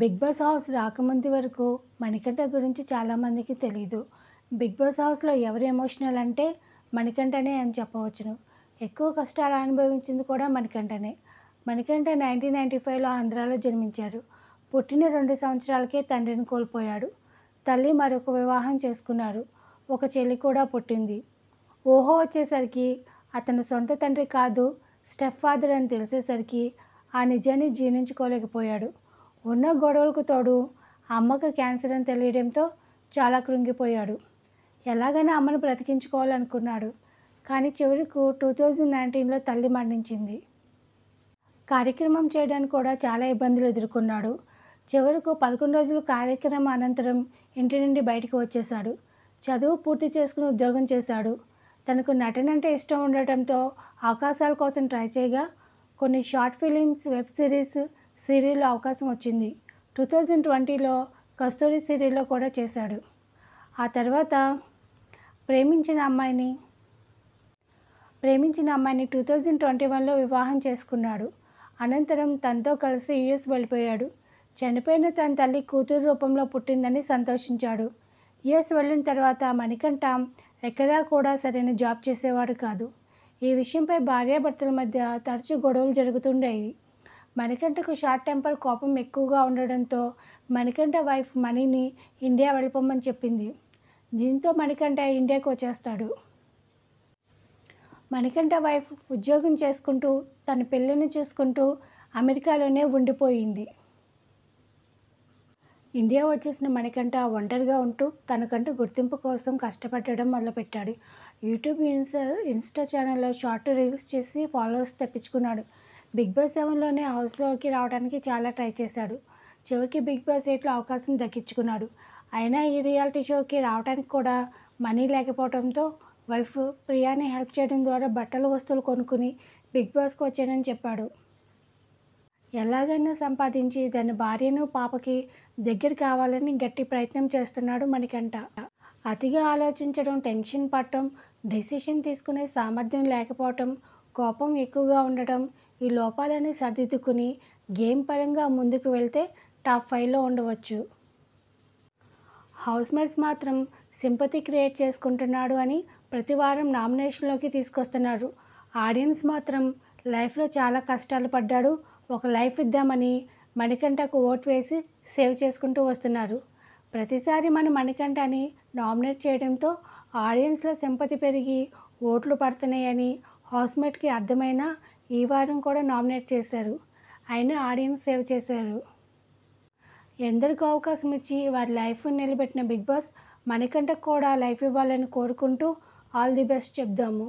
big boss house రాకముందు వరకు మణికంఠ గురించి చాలామందికి తెలియదు బిగ్ బాస్ హౌస్లో ఎవరు ఎమోషనల్ అంటే మణికంఠనే అని చెప్పవచ్చును ఎక్కువ కష్టాలు అనుభవించింది కూడా మణికంఠనే మణికంఠ నైన్టీన్ నైంటీ ఫైవ్లో ఆంధ్రాలో జన్మించారు పుట్టిన రెండు సంవత్సరాలకే తండ్రిని కోల్పోయాడు తల్లి మరొక వివాహం చేసుకున్నారు ఒక చెల్లి కూడా పుట్టింది ఓహో వచ్చేసరికి అతను సొంత తండ్రి కాదు స్టెప్ ఫాదర్ అని తెలిసేసరికి ఆ నిజాన్ని జీర్ణించుకోలేకపోయాడు ఉన్న గొడవలకు తోడు అమ్మకు క్యాన్సర్ అని తెలియడంతో చాలా కృంగిపోయాడు ఎలాగైనా అమ్మను బ్రతికించుకోవాలనుకున్నాడు కానీ చివరికు టూ థౌజండ్ నైన్టీన్లో తల్లి మరణించింది కార్యక్రమం చేయడానికి కూడా చాలా ఇబ్బందులు ఎదుర్కొన్నాడు చివరకు పదకొండు రోజులు కార్యక్రమం అనంతరం ఇంటి నుండి బయటకు వచ్చేశాడు చదువు పూర్తి చేసుకుని ఉద్యోగం చేశాడు తనకు నటన అంటే ఇష్టం ఉండటంతో అవకాశాల కోసం ట్రై చేయగా కొన్ని షార్ట్ ఫిలిమ్స్ వెబ్ సిరీస్ సీరియల్లో అవకాశం వచ్చింది టూ థౌజండ్ ట్వంటీలో కస్తూరి సీరియల్లో కూడా చేశాడు ఆ తర్వాత ప్రేమించిన అమ్మాయిని ప్రేమించిన అమ్మాయిని టూ థౌజండ్ ట్వంటీ వన్లో వివాహం చేసుకున్నాడు అనంతరం తనతో కలిసి యుఎస్ వెళ్ళిపోయాడు చనిపోయిన తన తల్లి కూతురు రూపంలో పుట్టిందని సంతోషించాడు యుఎస్ వెళ్ళిన తర్వాత మణికంఠ ఎక్కడా కూడా సరైన జాబ్ చేసేవాడు కాదు ఈ విషయంపై భార్యాభర్తల మధ్య తరచూ గొడవలు జరుగుతుండేవి మణికంఠకు షార్ట్ టెంపర్ కోపం ఎక్కువగా ఉండడంతో మణికంఠ వైఫ్ మణిని ఇండియా వెళ్ళిపోమని చెప్పింది దీంతో మణికంఠ ఇండియాకు వచ్చేస్తాడు మణికంఠ వైఫ్ ఉద్యోగం చేసుకుంటూ తన పెళ్ళిని చూసుకుంటూ అమెరికాలోనే ఉండిపోయింది ఇండియా వచ్చేసిన మణికంఠ ఒంటరిగా ఉంటూ తనకంటూ గుర్తింపు కోసం కష్టపడడం మొదలుపెట్టాడు యూట్యూబ్ ఇన్స్టా ఇన్స్టా ఛానల్లో షార్ట్ రీల్స్ చేసి ఫాలోవర్స్ తెప్పించుకున్నాడు బిగ్ బాస్ సెవెన్లోనే హౌస్లోకి రావడానికి చాలా ట్రై చేశాడు చివరికి బిగ్ బాస్ ఎయిట్లో అవకాశం దక్కించుకున్నాడు అయినా ఈ రియాలిటీ షోకి రావడానికి కూడా మనీ లేకపోవడంతో వైఫ్ ప్రియాని హెల్ప్ చేయడం ద్వారా బట్టలు వస్తువులు కొనుక్కుని బిగ్ బాస్కి వచ్చానని చెప్పాడు ఎలాగైనా సంపాదించి దాని భార్యను పాపకి దగ్గర కావాలని గట్టి ప్రయత్నం చేస్తున్నాడు మణికంఠ అతిగా ఆలోచించడం టెన్షన్ పడటం డెసిషన్ తీసుకునే సామర్థ్యం లేకపోవటం కోపం ఎక్కువగా ఉండటం ఈ లోపాలన్నీ సర్దిద్దుకుని గేమ్ పరంగా ముందుకు వెళ్తే టాప్ ఫైవ్లో ఉండవచ్చు హౌస్ మేట్స్ మాత్రం సింపతి క్రియేట్ చేసుకుంటున్నాడు అని ప్రతి వారం నామినేషన్లోకి తీసుకొస్తున్నారు ఆడియన్స్ మాత్రం లైఫ్లో చాలా కష్టాలు పడ్డాడు ఒక లైఫ్ ఇద్దామని మణికంఠకు ఓటు వేసి సేవ్ చేసుకుంటూ వస్తున్నారు ప్రతిసారి మన మణికంఠని నామినేట్ చేయడంతో ఆడియన్స్లో సింపతి పెరిగి ఓట్లు పడుతున్నాయని హౌస్మేట్కి అర్థమైనా ఈ వారం కూడా నామినేట్ చేశారు అయినా ఆడియన్స్ సేవ్ చేశారు ఎందరికీ అవకాశం ఇచ్చి వారి లైఫ్ నిలబెట్టిన బిగ్ బాస్ మణికంఠకు కూడా లైఫ్ ఇవ్వాలని కోరుకుంటూ ఆల్ ది బెస్ట్ చెప్దాము